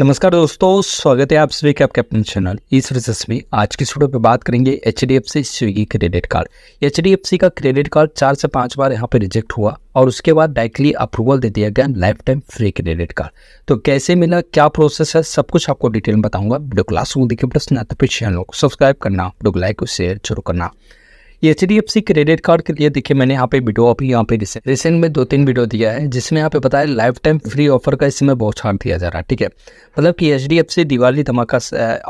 नमस्कार दोस्तों स्वागत है आप सभी के आपके अपने चैनल इस रिसर्च में आज की स्टूडियो पे बात करेंगे H D F C Swiggy credit card H D F C का क्रेडिट कार्ड चार से पांच बार यहाँ पे रिजेक्ट हुआ और उसके बाद डायरेक्टली अप्रूवल दे दिया गया life time free credit card तो कैसे मिला क्या प्रोसेस है सब कुछ आपको डिटेल में बताऊंगा वीडियो क्लास को देखिए प्रश्न तो फिर चैनल को सब्सक्राइब करना वीडियो लाइक और शेयर जरूर करना H D F C credit card के लिए देखिए मैंने यहाँ पे वीडियो अभी यहाँ पे रिसेंट रिसेंट में दो तीन वीडियो दिया है जिसमें यहाँ पे बताया लाइफ टाइम फ्री ऑफर का इसमें बहुत छाड़ दिया जा रहा है ठीक है मतलब कि H D F C Diwali धमाका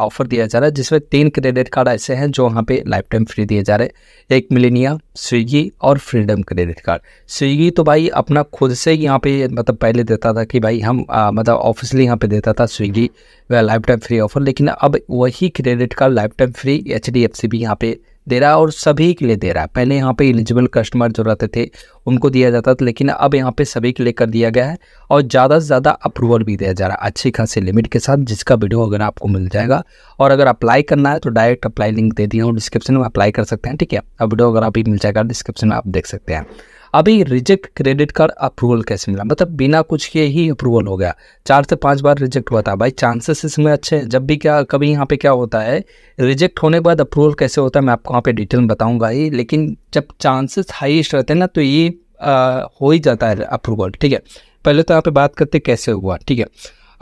ऑफर दिया जा रहा है जिसमें तीन क्रेडिट कार्ड ऐसे हैं जो यहाँ पे लाइफ टाइम फ्री दिए जा रहे हैं एक मिलेनिया स्विगी और फ्रीडम क्रेडिट कार्ड स्विगी तो भाई अपना खुद से यहाँ पे मतलब पहले देता था कि भाई हम आ, मतलब ऑफिसली यहाँ पे देता था Swiggy life time free offer लेकिन अब वही credit card life time free H D F C भी यहाँ पे दे रहा है और सभी के लिए दे रहा है पहले यहाँ पे एलिजिबल कस्टमर जो रहते थे उनको दिया जाता था लेकिन अब यहाँ पे सभी के लिए कर दिया गया है और ज़्यादा से ज़्यादा अप्रूवल भी दिया जा रहा है अच्छी खासी लिमिट के साथ जिसका वीडियो अगर आपको मिल जाएगा और अगर अप्लाई करना है तो डायरेक्ट अप्लाई लिंक दे दिया हूँ डिस्क्रिप्शन में अप्लाई कर सकते हैं ठीक है अब वीडियो अगर आप मिल जाएगा डिस्क्रिप्शन में आप देख सकते हैं अभी रिजेक्ट क्रेडिट कार्ड अप्रूवल कैसे मिला मतलब बिना कुछ के ही अप्रूवल हो गया चार से पांच बार रिजेक्ट हुआ था भाई चांसेस इसमें अच्छे हैं जब भी क्या कभी यहाँ पे क्या होता है रिजेक्ट होने के बाद अप्रूवल कैसे होता है मैं आपको वहाँ पे डिटेल में बताऊँगा ही लेकिन जब चांसेस हाइस्ट रहते हैं ना तो ये आ, हो ही जाता है अप्रूवल ठीक है पहले तो यहाँ पे बात करते कैसे हुआ ठीक है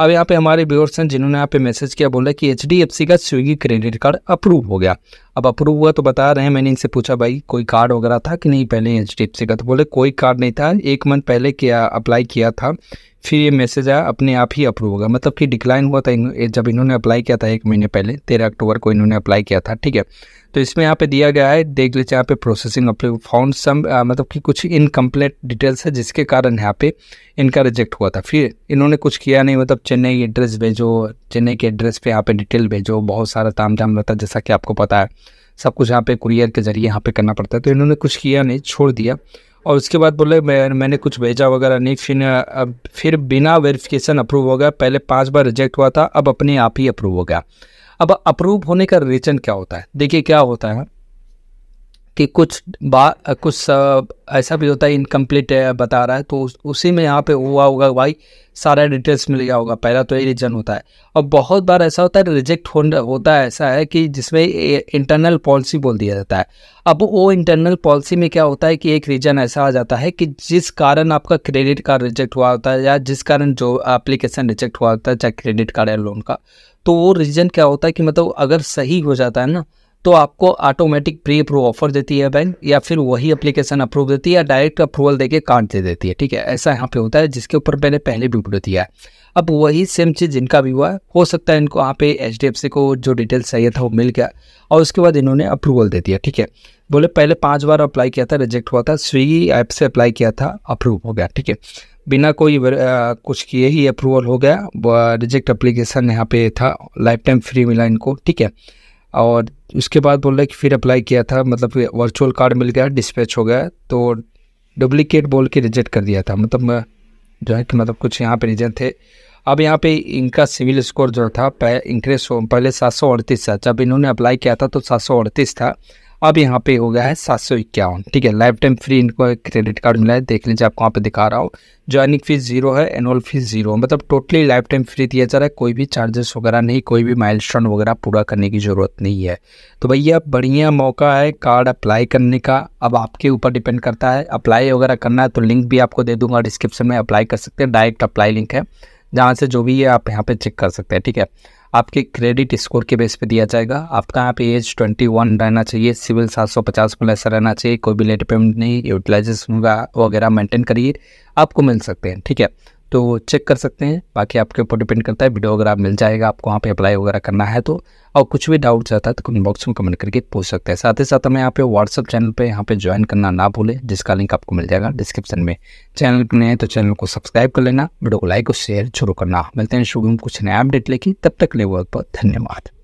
अब यहाँ पे हमारे व्यूअर्स हैं जिन्होंने यहाँ पे मैसेज किया बोला कि एच का स्विगी क्रेडिट कार्ड अप्रूव हो गया अब अप्रूव हुआ तो बता रहे हैं मैंने इनसे पूछा भाई कोई कार्ड वगैरह था कि नहीं पहले एच डी एफ सी का तो बोले कोई कार्ड नहीं था एक मंथ पहले किया अप्लाई किया था फिर ये मैसेज आया अपने आप ही अप्रूव होगा मतलब कि डिक्लाइन हुआ था जब इन्होंने अप्लाई किया था एक महीने पहले तेरह अक्टूबर को इन्होंने अप्लाई किया था ठीक है तो इसमें यहाँ पे दिया गया है देख लीजिए यहाँ पे प्रोसेसिंग अप्रूव फाउंड सम मतलब कि कुछ इनकम्प्लीट डिटेल्स है जिसके कारण यहाँ पे इनका रिजेक्ट हुआ था फिर इन्होंने कुछ किया नहीं मतलब चेन्नई एड्रेस भेजो चेन्नई के एड्रेस पर यहाँ पे डिटेल भेजो बहुत सारा ताम झाम रहता जैसा कि आपको पता है सब कुछ यहाँ पे कुरियर के ज़रिए यहाँ पे करना पड़ता है तो इन्होंने कुछ किया नहीं छोड़ दिया और उसके बाद बोले मैं मैंने कुछ भेजा वगैरह नहीं फिर अब फिर बिना वेरिफिकेशन अप्रूव हो गया पहले पाँच बार रिजेक्ट हुआ था अब अपने आप ही अप्रूव हो गया अब अप्रूव होने का रीज़न क्या होता है देखिए क्या होता है कि कुछ बा कुछ ऐसा भी होता है इनकम्प्लीट बता रहा है तो उस, उसी में यहाँ पे हुआ होगा भाई सारा डिटेल्स मिल गया होगा पहला तो ये रीजन होता है और बहुत बार ऐसा होता है रिजेक्ट होता है ऐसा है कि जिसमें इंटरनल पॉलिसी बोल दिया जाता है अब वो इंटरनल पॉलिसी में क्या होता है कि एक रीजन ऐसा आ जाता है कि जिस कारण आपका क्रेडिट कार्ड रिजेक्ट हुआ होता है या जिस कारण जो एप्लीकेशन रिजेक्ट हुआ होता है चाहे क्रेडिट कार्ड या लोन का तो वो रीजन क्या होता है कि मतलब अगर सही हो जाता है ना तो आपको ऑटोमेटिक प्री अप्रूव ऑफर देती है बैंक या फिर वही एप्लीकेशन अप्रूव देती है या डायरेक्ट अप्रूवल देके कार्ड दे देती है ठीक है ऐसा यहाँ पे होता है जिसके ऊपर मैंने पहले भी वीडियो दिया है अब वही सेम चीज़ जिनका भी हुआ है हो सकता है इनको यहाँ पे एच को जो डिटेल्स चाहिए था वो मिल गया और उसके बाद इन्होंने अप्रूवल दे दिया ठीक है बोले पहले पाँच बार अप्लाई किया था रिजेक्ट हुआ था स्विगी ऐप से अप्लाई किया था अप्रूव हो गया ठीक है बिना कोई कुछ किए ही अप्रूवल हो गया रिजेक्ट अप्लीकेशन यहाँ पे था लाइफ टाइम फ्री मिला इनको ठीक है और उसके बाद बोल रहे कि फिर अप्लाई किया था मतलब वर्चुअल कार्ड मिल गया डिस्पैच हो गया तो डुप्लीकेट बोल के रिजेक्ट कर दिया था मतलब जो है कि मतलब कुछ यहाँ पे रिजेंट थे अब यहाँ पे इनका सिविल स्कोर जो था इंक्रीज हो पहले सात सौ अड़तीस था जब इन्होंने अप्लाई किया था तो सात सौ अड़तीस था अब यहाँ पे हो गया है सात सौ इक्यावन ठीक है लाइफ टाइम फ्री इनको क्रेडिट कार्ड मिला है देख लीजिए आपको वहाँ पे दिखा रहा हूँ ज्वाइनिंग फीस जीरो है एनुअल फीस जीरो मतलब टोटली लाइफ टाइम फ्री दिया जा रहा है कोई भी चार्जेस वगैरह नहीं कोई भी माइलस्टोन वगैरह पूरा करने की ज़रूरत नहीं है तो भैया बढ़िया मौका है कार्ड अप्लाई करने का अब आपके ऊपर डिपेंड करता है अप्लाई वगैरह करना है तो लिंक भी आपको दे दूंगा डिस्क्रिप्शन में अप्लाई कर सकते हैं डायरेक्ट अप्लाई लिंक है जहाँ से जो भी है आप यहाँ पर चेक कर सकते हैं ठीक है आपके क्रेडिट स्कोर के बेस पे दिया जाएगा आपका यहाँ पे एज 21 रहना चाहिए सिविल 750 प्लस रहना चाहिए कोई भी लेट पेमेंट नहीं यूटिलाइजेशन वगैरह मेंटेन करिए आपको मिल सकते हैं ठीक है तो वो चेक कर सकते हैं बाकी आपके ऊपर डिपेंड करता है वीडियो अगर आप मिल जाएगा आपको वहाँ पे अप्लाई वगैरह करना है तो और कुछ भी डाउट रहता है तो कमेंट बॉक्स में कमेंट करके पूछ सकते हैं साथ ही साथ हमें यहाँ पे व्हाट्सअप चैनल पे यहाँ पे ज्वाइन करना ना भूलें जिसका लिंक आपको मिल जाएगा डिस्क्रिप्शन में चैनल नए हैं तो चैनल को सब्सक्राइब कर लेना वीडियो को लाइक और शेयर जरूर करना मिलते हैं शुरू में कुछ नया अपडेट लेके तब तक ले बहुत बहुत धन्यवाद